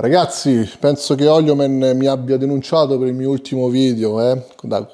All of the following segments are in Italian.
Ragazzi, penso che Oliomen mi abbia denunciato per il mio ultimo video, eh?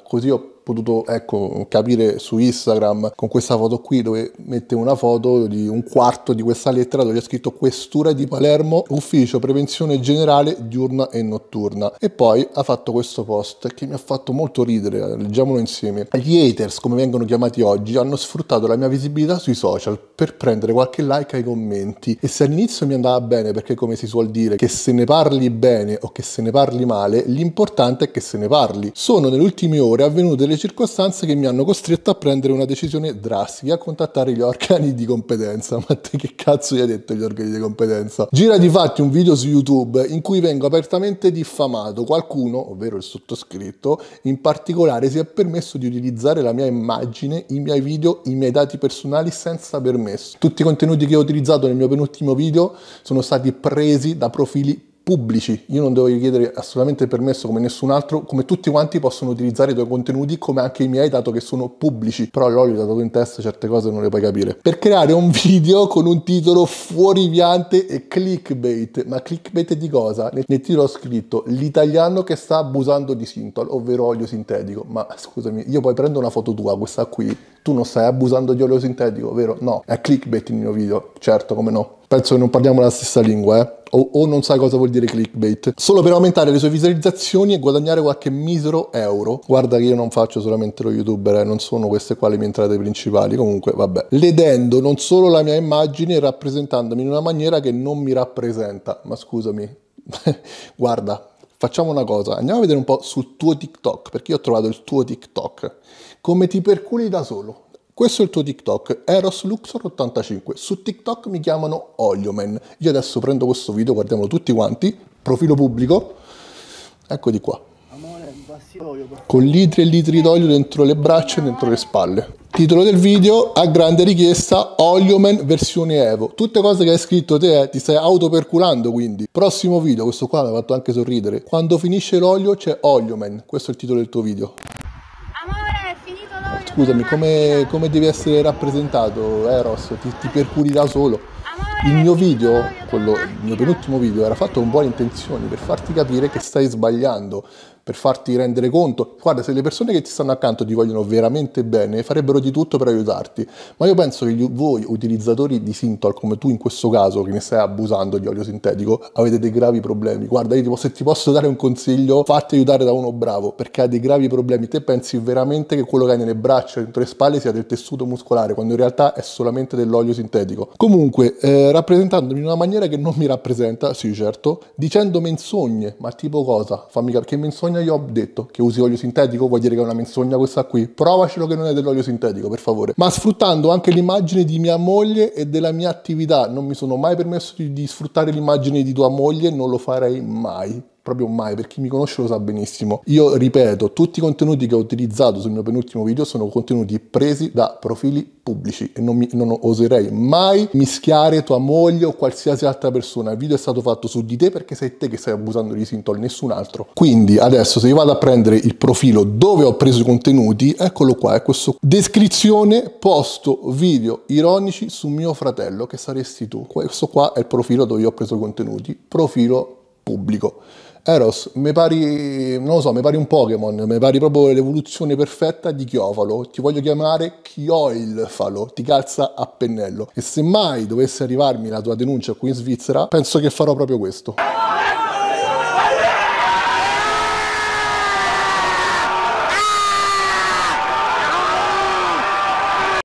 così ho potuto ecco, capire su Instagram con questa foto qui dove mette una foto di un quarto di questa lettera dove c'è scritto questura di Palermo ufficio prevenzione generale diurna e notturna e poi ha fatto questo post che mi ha fatto molto ridere leggiamolo insieme gli haters come vengono chiamati oggi hanno sfruttato la mia visibilità sui social per prendere qualche like ai commenti e se all'inizio mi andava bene perché come si suol dire che se ne parli bene o che se ne parli male l'importante è che se ne parli sono nelle ultime ore avvenute le delle circostanze che mi hanno costretto a prendere una decisione drastica, a contattare gli organi di competenza. Ma te che cazzo gli hai detto gli organi di competenza? Gira di fatti un video su YouTube in cui vengo apertamente diffamato. Qualcuno, ovvero il sottoscritto, in particolare si è permesso di utilizzare la mia immagine, i miei video, i miei dati personali senza permesso. Tutti i contenuti che ho utilizzato nel mio penultimo video sono stati presi da profili pubblici, io non devo richiedere assolutamente permesso come nessun altro, come tutti quanti possono utilizzare i tuoi contenuti, come anche i miei, dato che sono pubblici, però l'olio dato in testa certe cose non le puoi capire. Per creare un video con un titolo fuorviante e clickbait, ma clickbait di cosa? Nel, nel titolo ho scritto l'italiano che sta abusando di Sintol, ovvero olio sintetico, ma scusami, io poi prendo una foto tua, questa qui, tu non stai abusando di olio sintetico, vero? No, è clickbait il mio video, certo, come no. Penso che non parliamo la stessa lingua, eh o, o, non sa cosa vuol dire clickbait, solo per aumentare le sue visualizzazioni e guadagnare qualche misero euro. Guarda che io non faccio solamente lo youtuber, eh, non sono queste qua le mie entrate principali, comunque vabbè. Ledendo non solo la mia immagine, rappresentandomi in una maniera che non mi rappresenta. Ma scusami, guarda, facciamo una cosa, andiamo a vedere un po' sul tuo TikTok, perché io ho trovato il tuo TikTok, come ti perculi da solo. Questo è il tuo TikTok, Eros Luxor 85. Su TikTok mi chiamano Olioman. Io adesso prendo questo video, guardiamolo tutti quanti, profilo pubblico. Eccoli qua. Con litri e litri d'olio dentro le braccia e dentro le spalle. Titolo del video, a grande richiesta, Olioman versione Evo. Tutte cose che hai scritto te, eh, ti stai autoperculando quindi. Prossimo video, questo qua mi ha fatto anche sorridere. Quando finisce l'olio c'è Olioman, questo è il titolo del tuo video scusami, come, come devi essere rappresentato Eros? Eh, ti, ti percuri da solo. Il mio video, quello, il mio penultimo video, era fatto con buone intenzioni per farti capire che stai sbagliando, per farti rendere conto. Guarda, se le persone che ti stanno accanto ti vogliono veramente bene, farebbero di tutto per aiutarti. Ma io penso che voi, utilizzatori di Sintol, come tu in questo caso, che ne stai abusando di olio sintetico, avete dei gravi problemi. Guarda, io ti se ti posso dare un consiglio, fatti aiutare da uno bravo, perché ha dei gravi problemi. Te pensi veramente che quello che hai nelle braccia, dentro le spalle, sia del tessuto muscolare, quando in realtà è solamente dell'olio sintetico. Comunque, eh, rappresentandomi in una maniera che non mi rappresenta, sì certo, dicendo menzogne, ma tipo cosa? Fammi capire che menzogne menzogna gli ho detto che usi olio sintetico, vuol dire che è una menzogna questa qui. Provacelo che non è dell'olio sintetico, per favore. Ma sfruttando anche l'immagine di mia moglie e della mia attività, non mi sono mai permesso di, di sfruttare l'immagine di tua moglie, non lo farei mai proprio mai, per chi mi conosce lo sa benissimo. Io ripeto, tutti i contenuti che ho utilizzato sul mio penultimo video sono contenuti presi da profili pubblici e non, mi, non oserei mai mischiare tua moglie o qualsiasi altra persona. Il video è stato fatto su di te perché sei te che stai abusando di Sintol, nessun altro. Quindi adesso se io vado a prendere il profilo dove ho preso i contenuti, eccolo qua, è questo. Descrizione, posto video ironici su mio fratello che saresti tu. Questo qua è il profilo dove io ho preso i contenuti, profilo pubblico. Eros, mi pari, non lo so, mi pari un Pokémon, mi pari proprio l'evoluzione perfetta di Chiofalo. Ti voglio chiamare Chioilfalo, ti calza a pennello. E se mai dovesse arrivarmi la tua denuncia qui in Svizzera, penso che farò proprio questo.